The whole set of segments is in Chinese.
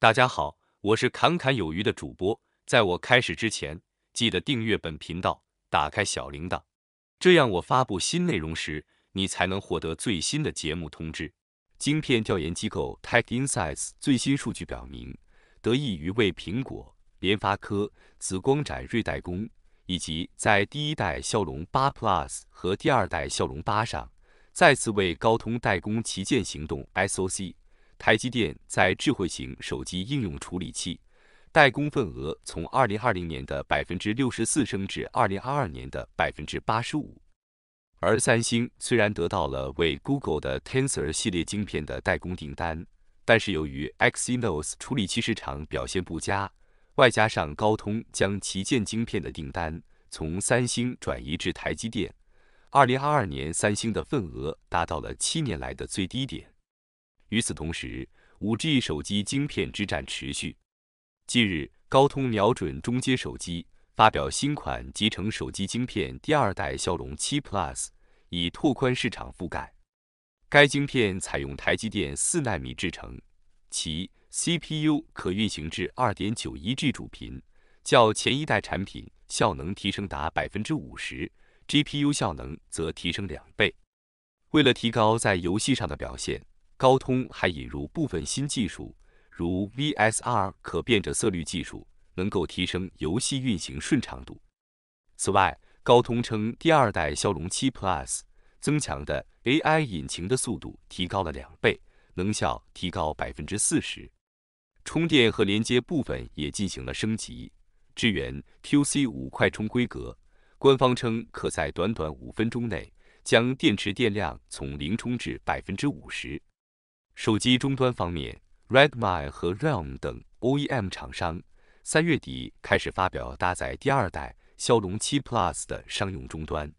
大家好，我是侃侃有余的主播。在我开始之前，记得订阅本频道，打开小铃铛，这样我发布新内容时，你才能获得最新的节目通知。晶片调研机构 TechInsights 最新数据表明，得益于为苹果、联发科、紫光展锐代工，以及在第一代骁龙八 Plus 和第二代骁龙八上再次为高通代工旗舰行动 SoC。台积电在智慧型手机应用处理器代工份额从2020年的64%升至2022年的85%，而三星虽然得到了为 Google 的 Tensor 系列晶片的代工订单，但是由于 Exynos 处理器市场表现不佳，外加上高通将旗舰晶片的订单从三星转移至台积电，2022年三星的份额达到了七年来的最低点。与此同时，5G 手机晶片之战持续。近日，高通瞄准中阶手机，发表新款集成手机晶片第二代骁龙7 Plus，以拓宽市场覆盖。该晶片采用台积电四纳米制程，其 CPU 可运行至 2.91G 主频，较前一代产品效能提升达 50%，GPU 效能则提升两倍。为了提高在游戏上的表现。高通还引入部分新技术，如 VSR 可变着色率技术，能够提升游戏运行顺畅度。此外，高通称第二代骁龙7 Plus 增强的 AI 引擎的速度提高了两倍，能效提高百分之四十。充电和连接部分也进行了升级，支援 QC 五快充规格。官方称可在短短五分钟内将电池电量从零充至百分之五十。手机终端方面，Redmi 和 Realme 等 OEM 厂商三月底开始发表搭载第二代骁龙7 Plus 的商用终端。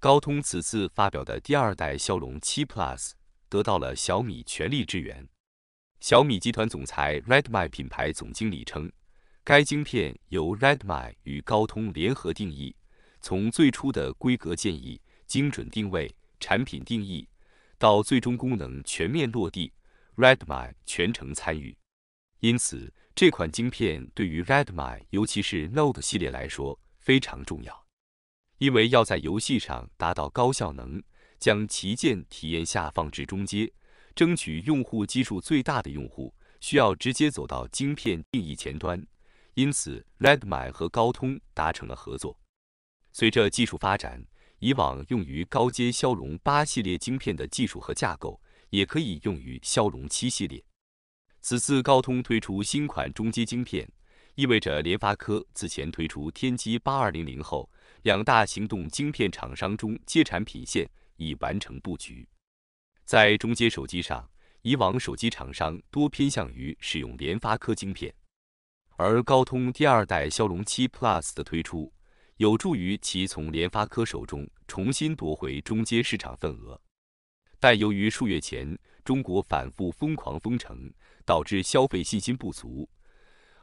高通此次发表的第二代骁龙7 Plus 得到了小米全力支援。小米集团总裁 Redmi 品牌总经理称，该晶片由 Redmi 与高通联合定义，从最初的规格建议、精准定位、产品定义。到最终功能全面落地，Redmi 全程参与，因此这款晶片对于 Redmi，尤其是 Note 系列来说非常重要。因为要在游戏上达到高效能，将旗舰体验下放至中阶，争取用户基数最大的用户需要直接走到晶片定义前端，因此 Redmi 和高通达成了合作。随着技术发展。以往用于高阶骁龙八系列晶片的技术和架构，也可以用于骁龙七系列。此次高通推出新款中阶晶片，意味着联发科此前推出天玑八二零零后，两大行动晶片厂商中阶产品线已完成布局。在中阶手机上，以往手机厂商多偏向于使用联发科晶片，而高通第二代骁龙七 Plus 的推出。有助于其从联发科手中重新夺回中阶市场份额，但由于数月前中国反复疯狂封城，导致消费信心不足。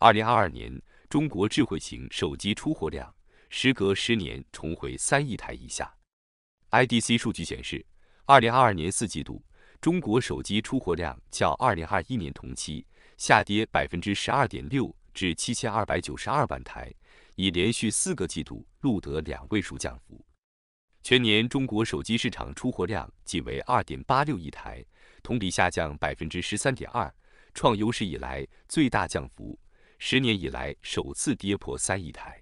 2022年，中国智慧型手机出货量时隔十年重回三亿台以下。IDC 数据显示，2022年四季度中国手机出货量较2021年同期下跌12.6%，至7292万台。已连续四个季度录得两位数降幅，全年中国手机市场出货量仅为二点八六亿台，同比下降百分之十三点二，创有史以来最大降幅，十年以来首次跌破三亿台。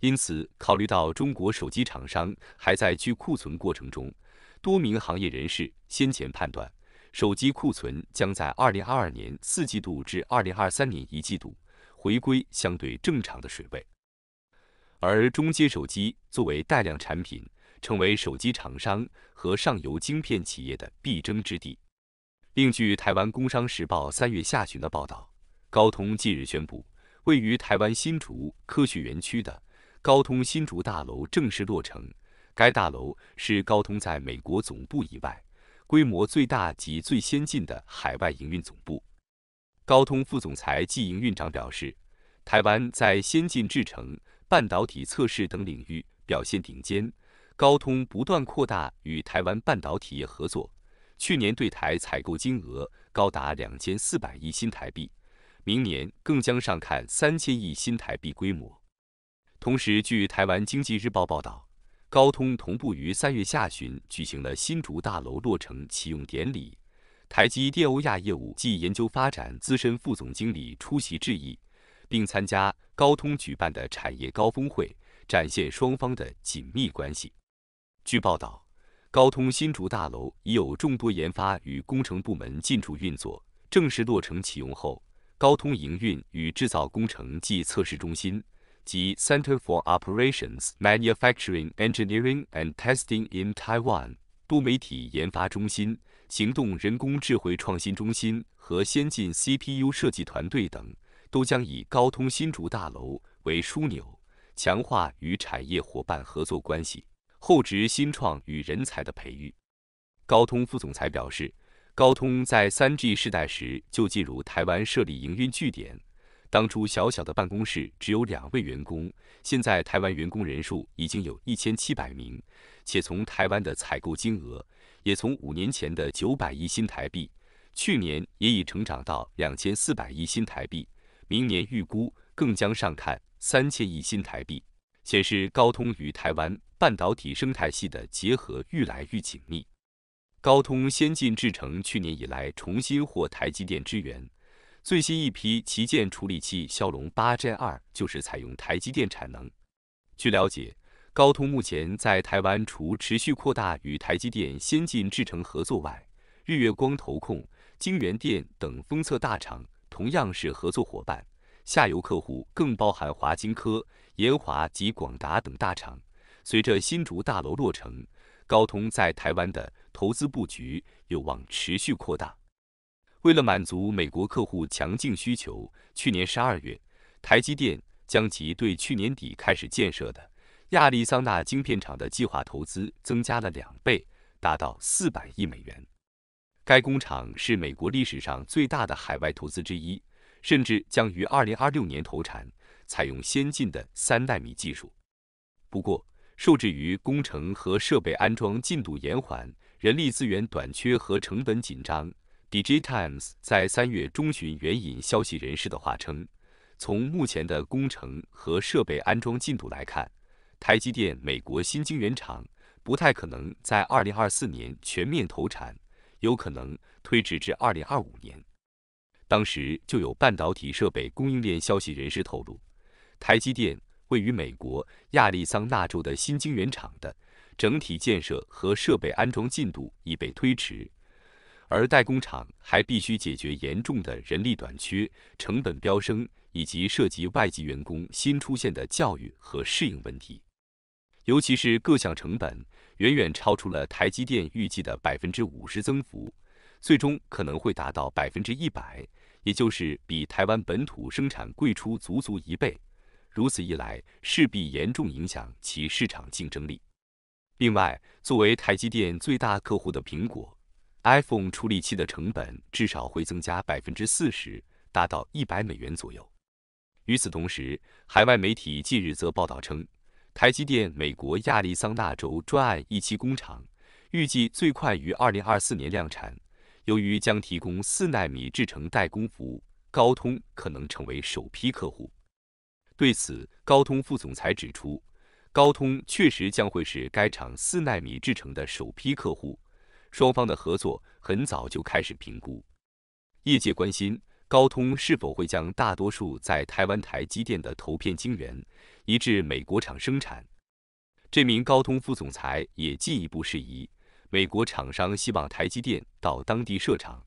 因此，考虑到中国手机厂商还在去库存过程中，多名行业人士先前判断，手机库存将在二零二二年四季度至二零二三年一季度回归相对正常的水位。而中阶手机作为带量产品，成为手机厂商和上游晶片企业的必争之地。另据台湾《工商时报》三月下旬的报道，高通近日宣布，位于台湾新竹科学园区的高通新竹大楼正式落成。该大楼是高通在美国总部以外规模最大及最先进的海外营运总部。高通副总裁暨营运长表示，台湾在先进制程。半导体测试等领域表现顶尖，高通不断扩大与台湾半导体业合作，去年对台采购金额高达两千四百亿新台币，明年更将上看三千亿新台币规模。同时，据台湾经济日报报道，高通同步于三月下旬举行了新竹大楼落成启用典礼，台积电欧亚业务暨研究发展资深副总经理出席致意。并参加高通举办的产业高峰会，展现双方的紧密关系。据报道，高通新竹大楼已有众多研发与工程部门进驻运作。正式落成启用后，高通营运与制造工程及测试中心（及 Center for Operations Manufacturing Engineering and Testing in Taiwan） 多媒体研发中心、行动人工智慧创新中心和先进 CPU 设计团队等。都将以高通新竹大楼为枢纽，强化与产业伙伴合作关系，厚植新创与人才的培育。高通副总裁表示，高通在 3G 时代时就进入台湾设立营运据点，当初小小的办公室只有两位员工，现在台湾员工人数已经有一千七百名，且从台湾的采购金额也从五年前的九百亿新台币，去年也已成长到两千四百亿新台币。明年预估更将上看三千亿新台币，显示高通与台湾半导体生态系的结合愈来愈紧密。高通先进制程去年以来重新获台积电支援，最新一批旗舰处理器骁龙八 Gen 二就是采用台积电产能。据了解，高通目前在台湾除持续扩大与台积电先进制程合作外，日月光、投控、晶圆电等封测大厂。同样是合作伙伴，下游客户更包含华金科、研华及广达等大厂。随着新竹大楼落成，高通在台湾的投资布局有望持续扩大。为了满足美国客户强劲需求，去年十二月，台积电将其对去年底开始建设的亚利桑那晶片厂的计划投资增加了两倍，达到四百亿美元。该工厂是美国历史上最大的海外投资之一，甚至将于二零二六年投产，采用先进的三纳米技术。不过，受制于工程和设备安装进度延缓、人力资源短缺和成本紧张，《i g i Times》在三月中旬援引消息人士的话称，从目前的工程和设备安装进度来看，台积电美国新晶圆厂不太可能在二零二四年全面投产。有可能推迟至二零二五年。当时就有半导体设备供应链消息人士透露，台积电位于美国亚利桑那州的新晶圆厂的整体建设和设备安装进度已被推迟，而代工厂还必须解决严重的人力短缺、成本飙升以及涉及外籍员工新出现的教育和适应问题，尤其是各项成本。远远超出了台积电预计的百分之五十增幅，最终可能会达到百分之一百，也就是比台湾本土生产贵出足足一倍。如此一来，势必严重影响其市场竞争力。另外，作为台积电最大客户的苹果，iPhone 处理器的成本至少会增加百分之四十，达到一百美元左右。与此同时，海外媒体近日则报道称。台积电美国亚利桑那州专案一期工厂预计最快于二零二四年量产，由于将提供四纳米制程代工服务，高通可能成为首批客户。对此，高通副总裁指出，高通确实将会是该厂四纳米制程的首批客户，双方的合作很早就开始评估。业界关心。高通是否会将大多数在台湾台积电的投片晶圆移至美国厂生产？这名高通副总裁也进一步释疑：美国厂商希望台积电到当地设厂，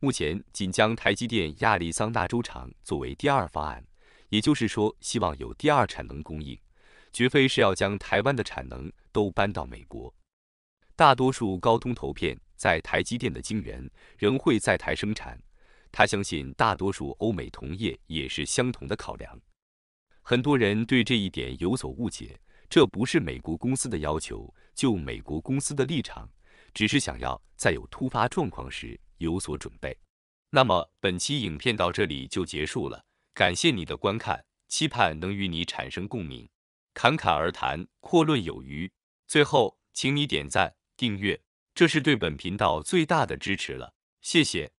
目前仅将台积电亚利桑那州厂作为第二方案，也就是说，希望有第二产能供应，绝非是要将台湾的产能都搬到美国。大多数高通投片在台积电的晶圆仍会在台生产。他相信大多数欧美同业也是相同的考量。很多人对这一点有所误解，这不是美国公司的要求，就美国公司的立场，只是想要在有突发状况时有所准备。那么本期影片到这里就结束了，感谢你的观看，期盼能与你产生共鸣。侃侃而谈，阔论有余。最后，请你点赞、订阅，这是对本频道最大的支持了。谢谢。